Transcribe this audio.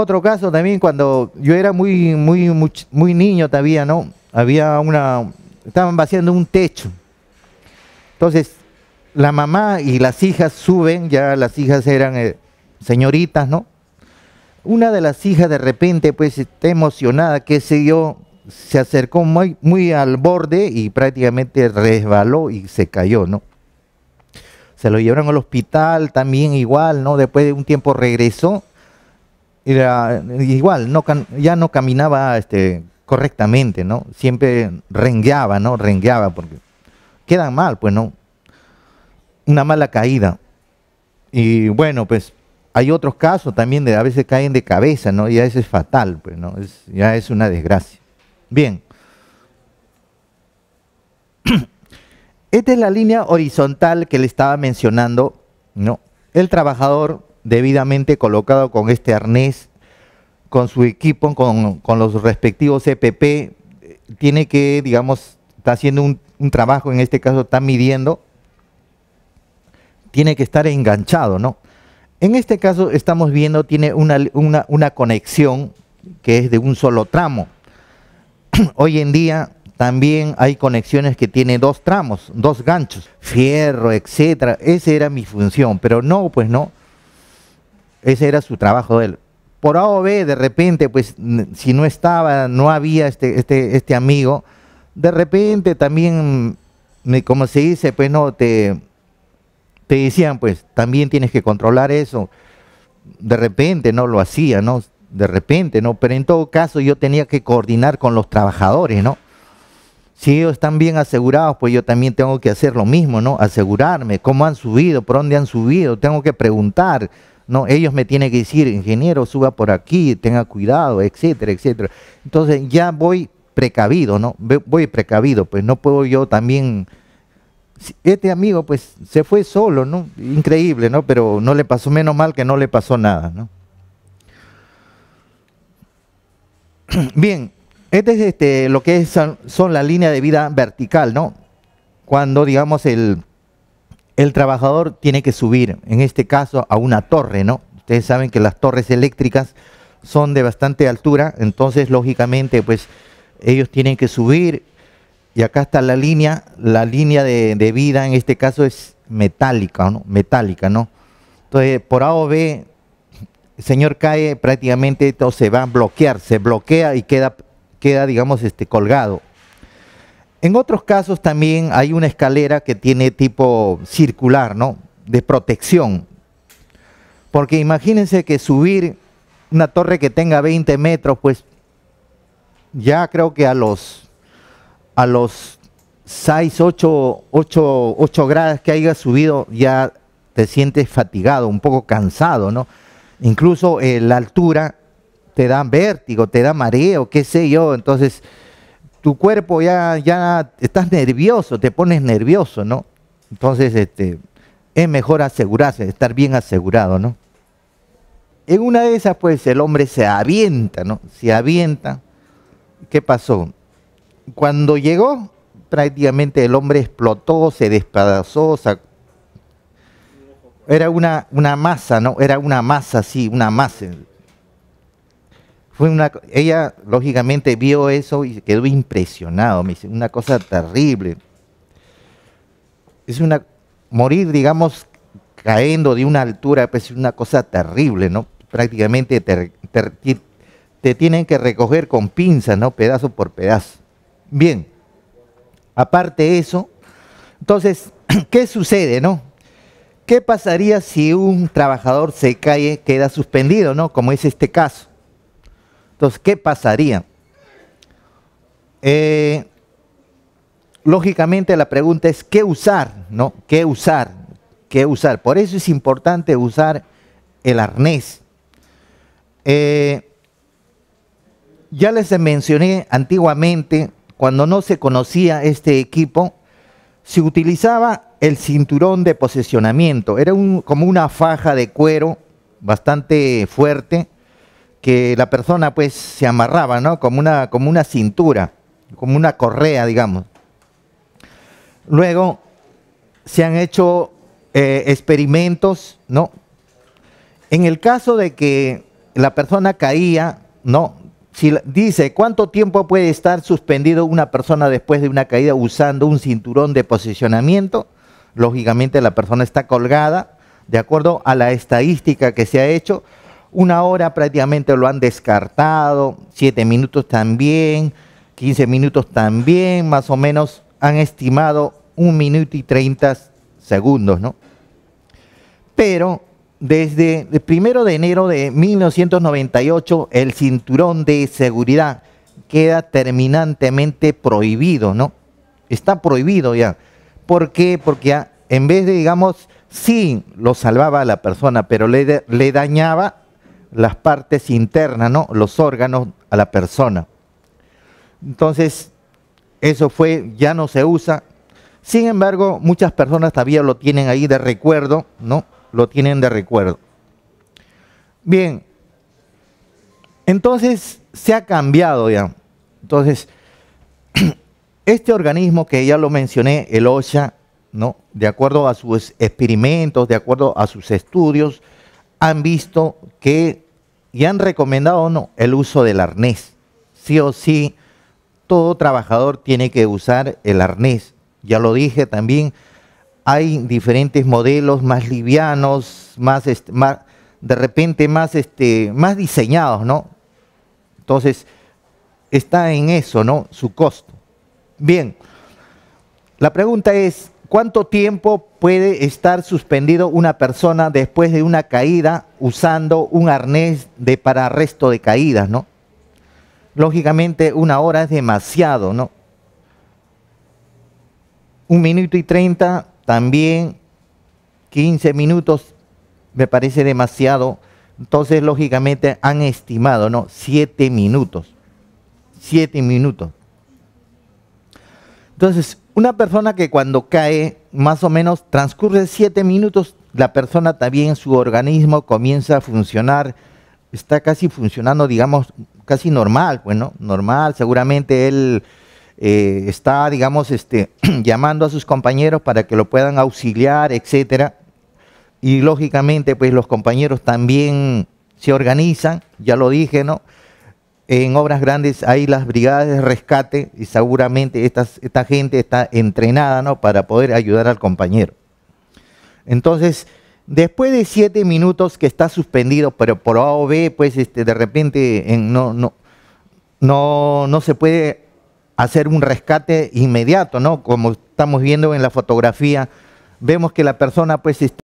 Otro caso también cuando yo era muy, muy, muy, niño todavía, ¿no? Había una, estaban vaciando un techo. Entonces, la mamá y las hijas suben, ya las hijas eran eh, señoritas, ¿no? Una de las hijas de repente, pues, está emocionada, que se yo, se acercó muy, muy al borde y prácticamente resbaló y se cayó, ¿no? Se lo llevaron al hospital también igual, ¿no? Después de un tiempo regresó eh, igual, ya no caminaba este, correctamente, ¿no? Siempre rengueaba, ¿no? Rengueaba porque quedan mal, pues, Una mala caída. Y bueno, pues hay otros casos también de a veces caen de cabeza, ¿no? Y a veces es fatal, pues, ¿no? ya es una desgracia. Bien. Esta es la línea horizontal que le estaba mencionando, ¿no? El trabajador debidamente colocado con este arnés, con su equipo, con, los respectivos CPP, e tiene que, digamos, está haciendo un, trabajo, en este caso está midiendo, tiene que estar enganchado, ¿no? En este caso estamos viendo, tiene una, una conexión que es de un solo tramo. Hoy en día también hay conexiones que tienen dos tramos, dos ganchos, fierro, etcétera. Esa era mi función, pero no, pues no. Ese era su trabajo de él. Por A o B, de repente, pues si no estaba, no había este, este, este amigo, de repente también, mm, como se dice, pues no, te, te decían, pues también tienes que controlar eso. De repente no lo hacía, ¿no? De repente, ¿no? Pero en todo caso yo tenía que coordinar con los trabajadores, ¿no? Si ellos están bien asegurados, pues yo también tengo que hacer lo mismo, ¿no? Asegurarme cómo han subido, por dónde han subido, tengo que preguntar, ellos me tienen que decir, ingeniero, suba por aquí, tenga cuidado, etcétera, etcétera. Entonces ya voy precavido, ¿no? Voy precavido, pues no puedo yo también... Este amigo pues se fue solo, ¿no? Increíble, ¿no? Pero no le pasó, menos mal que no le pasó nada, ¿no? Bien, este es este, lo que son la línea de vida vertical, ¿no? Cuando, digamos, el, el trabajador tiene que subir, en este caso, a una torre, ¿no? Ustedes saben que las torres eléctricas son de bastante altura, entonces lógicamente pues ellos tienen que subir y acá está la línea, la línea de, vida en este caso es metálica, ¿no? Metálica, ¿no? Entonces, por A o B, el señor cae prácticamente, todo se va a bloquear, se bloquea y queda, queda digamos, este, colgado. En otros casos también hay una escalera que tiene tipo circular, ¿no? De protección. Porque imagínense que subir una torre que tenga 20 metros, pues ya creo que a los, a los 6, 8, 8, grados que hayas subido ya te sientes fatigado, un poco cansado, ¿no? Incluso eh, la altura te da vértigo, te da mareo, qué sé yo. Entonces, cuerpo ya, ya estás nervioso, te pones nervioso, ¿no? Entonces, este, es mejor asegurarse, estar bien asegurado, ¿no? En una de esas, pues, el hombre se avienta, ¿no? Se avienta. ¿Qué pasó? Cuando llegó, prácticamente el hombre explotó, se despedazó, sacó. era una, una masa, ¿no? Era una masa, sí, una masa fue una, ella lógicamente vio eso y quedó impresionado, me dice, una cosa terrible. Es una, morir, digamos, cayendo de una altura, pues es una cosa terrible, ¿no? Prácticamente te, tienen que recoger con pinzas, ¿no? Pedazo por pedazo. Bien, aparte de eso, entonces, ¿qué sucede, no? ¿Qué pasaría si un trabajador se cae, queda suspendido, no? Como es este caso. Entonces, ¿qué pasaría? Eh, lógicamente la pregunta es, ¿qué usar? ¿No? ¿Qué usar? ¿Qué usar? Por eso es importante usar el arnés. Eh, ya les mencioné antiguamente, cuando no se conocía este equipo, se utilizaba el cinturón de posicionamiento. Era como una faja de cuero bastante fuerte que la persona pues se amarraba, ¿no? Como una, como una cintura, como una correa, digamos. Luego se han hecho eh, experimentos, ¿no? En el caso de que la persona caía, ¿no? Si dice, ¿cuánto tiempo puede estar suspendido una persona después de una caída usando un cinturón de posicionamiento? Lógicamente la persona está colgada, de acuerdo a la estadística que se ha hecho, una hora prácticamente lo han descartado, siete minutos también, quince minutos también, más o menos han estimado un minuto y treinta segundos, ¿no? Pero desde el primero de enero de 1998 el cinturón de seguridad queda terminantemente prohibido, ¿no? Está prohibido ya. ¿Por qué? Porque en vez de, digamos, sí lo salvaba a la persona, pero le dañaba las partes internas, ¿no? los órganos a la persona. Entonces, eso fue, ya no se usa. Sin embargo, muchas personas todavía lo tienen ahí de recuerdo, ¿no? Lo tienen de recuerdo. Bien, entonces se ha cambiado ya. Entonces, este organismo que ya lo mencioné, el OSHA, ¿no? De acuerdo a sus experimentos, de acuerdo a sus estudios, han visto que y han recomendado o no el uso del arnés. Sí o sí, todo trabajador tiene que usar el arnés. Ya lo dije también, hay diferentes modelos más livianos, más de repente más, este, más diseñados, ¿no? Entonces, está en eso, ¿no? Su costo. Bien, la pregunta es, ¿Cuánto tiempo puede estar suspendido una persona después de una caída usando un arnés de para arresto de caídas, no? Lógicamente una hora es demasiado, ¿no? Un minuto y treinta también, quince minutos me parece demasiado. Entonces, lógicamente han estimado, ¿no? Siete minutos. Siete minutos. Entonces, una persona que cuando cae, más o menos transcurre siete minutos, la persona también, su organismo comienza a funcionar, está casi funcionando, digamos, casi normal, bueno, normal, seguramente él eh, está, digamos, este, llamando a sus compañeros para que lo puedan auxiliar, etcétera. Y lógicamente, pues los compañeros también se organizan, ya lo dije, ¿no? en obras grandes hay las brigadas de rescate y seguramente esta gente está entrenada ¿no? para poder ayudar al compañero. Entonces, después de siete minutos que está suspendido, pero por A o B, pues este, de repente no, no, no, no se puede hacer un rescate inmediato, ¿no? Como estamos viendo en la fotografía, vemos que la persona pues está